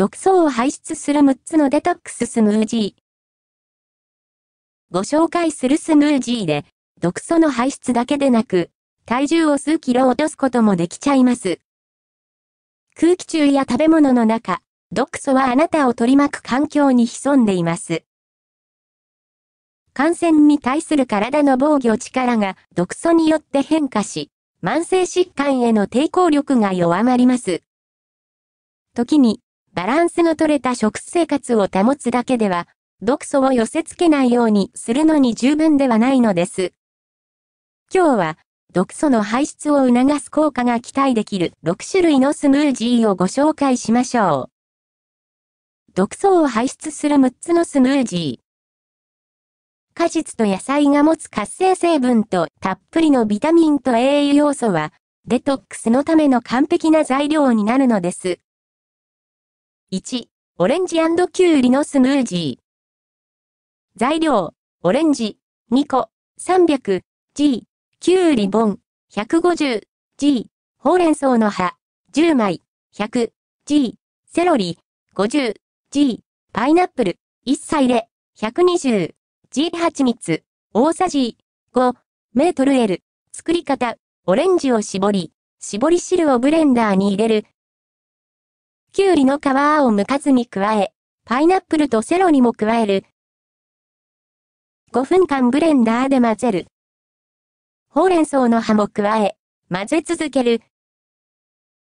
毒素を排出する6つのデトックススムージー。ご紹介するスムージーで、毒素の排出だけでなく、体重を数キロ落とすこともできちゃいます。空気中や食べ物の中、毒素はあなたを取り巻く環境に潜んでいます。感染に対する体の防御力が毒素によって変化し、慢性疾患への抵抗力が弱まります。時に、バランスの取れた食生活を保つだけでは、毒素を寄せ付けないようにするのに十分ではないのです。今日は、毒素の排出を促す効果が期待できる6種類のスムージーをご紹介しましょう。毒素を排出する6つのスムージー。果実と野菜が持つ活性成分とたっぷりのビタミンと栄養素は、デトックスのための完璧な材料になるのです。1、オレンジキュウリのスムージー。材料、オレンジ、2個、300、G、キュウリボン、150、G、ほうれん草の葉、10枚、100、G、セロリ、50、G、パイナップル、1歳で、120、G 蜂蜜、大さじ5、メートル L。作り方、オレンジを絞り、絞り汁をブレンダーに入れる。きゅうりの皮を剥かずに加え、パイナップルとセロリも加える。5分間ブレンダーで混ぜる。ほうれん草の葉も加え、混ぜ続ける。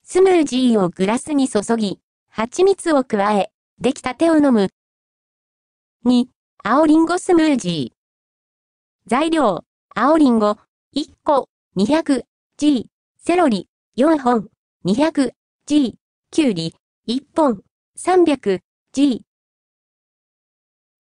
スムージーをグラスに注ぎ、蜂蜜を加え、できたてを飲む。2、青りんごスムージー。材料、青りんご、1個、200g、セロリ、4本、200g、きゅうり、一本、三百、g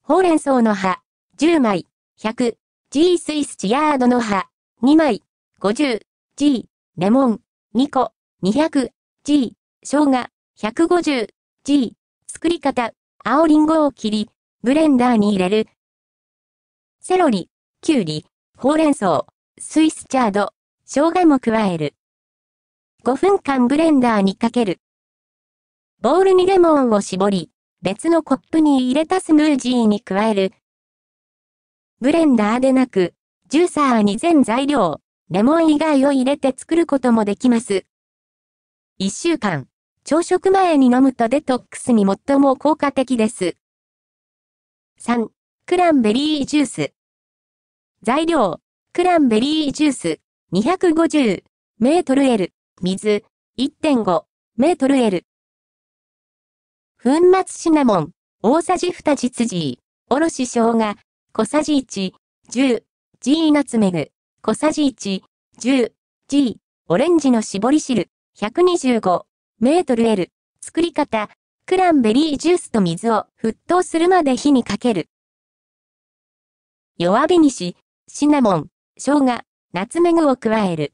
ほうれん草の葉、十枚、百、g スイスチヤードの葉、二枚、五十、g レモン、二個、二百、g 生姜、百五十、g 作り方、青りんごを切り、ブレンダーに入れる。セロリ、きゅうり、ほうれん草、スイスチャード、生姜も加える。5分間ブレンダーにかける。ボウルにレモンを絞り、別のコップに入れたスムージーに加える。ブレンダーでなく、ジューサーに全材料、レモン以外を入れて作ることもできます。1週間、朝食前に飲むとデトックスに最も効果的です。3、クランベリージュース。材料、クランベリージュース、250メートル L、水、1.5メートル L。粉末シナモン、大さじ2実じおろし生姜、小さじ1、10、G ナツメグ、小さじ1、10、G、オレンジの絞り汁、125メートル L、作り方、クランベリージュースと水を沸騰するまで火にかける。弱火にし、シナモン、生姜、ナツメグを加える。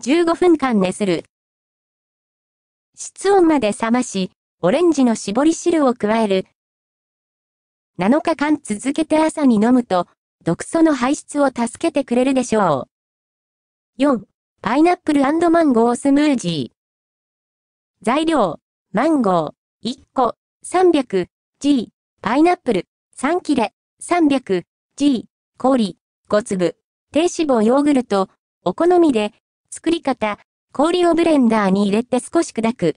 15分間熱する。室温まで冷まし、オレンジの絞り汁を加える。7日間続けて朝に飲むと、毒素の排出を助けてくれるでしょう。4. パイナップルマンゴースムージー。材料、マンゴー、1個、300g、パイナップル、3切れ、300g、氷、5粒、低脂肪ヨーグルト、お好みで、作り方、氷をブレンダーに入れて少し砕く。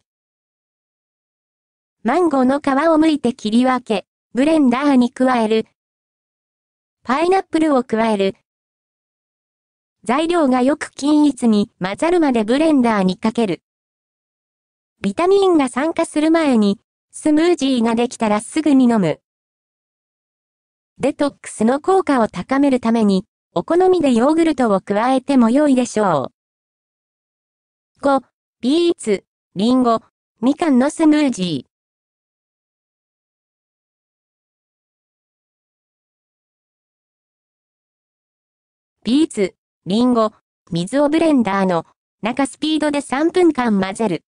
マンゴーの皮を剥いて切り分け、ブレンダーに加える。パイナップルを加える。材料がよく均一に混ざるまでブレンダーにかける。ビタミンが酸化する前に、スムージーができたらすぐに飲む。デトックスの効果を高めるために、お好みでヨーグルトを加えても良いでしょう。5、ビーツ、リンゴ、みかんのスムージー。ビーツ、リンゴ、水をブレンダーの中スピードで3分間混ぜる。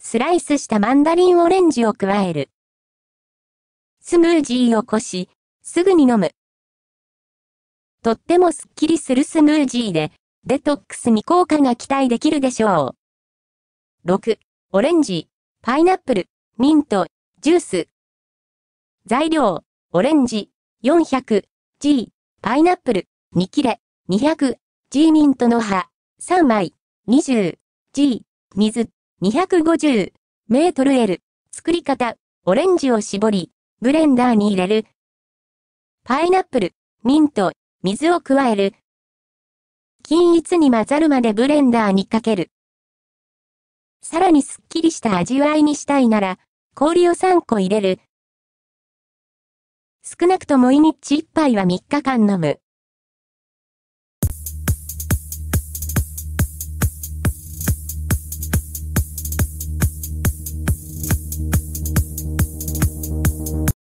スライスしたマンダリンオレンジを加える。スムージーをこし、すぐに飲む。とってもスッキリするスムージーで、デトックスに効果が期待できるでしょう。6、オレンジ、パイナップル、ミント、ジュース。材料、オレンジ、400g、パイナップル、2切れ、200、G ミントの葉、3枚、20、G、水、250、メートル L、作り方、オレンジを絞り、ブレンダーに入れる。パイナップル、ミント、水を加える。均一に混ざるまでブレンダーにかける。さらにすっきりした味わいにしたいなら、氷を3個入れる。少なくともイニッチ1杯は3日間飲む。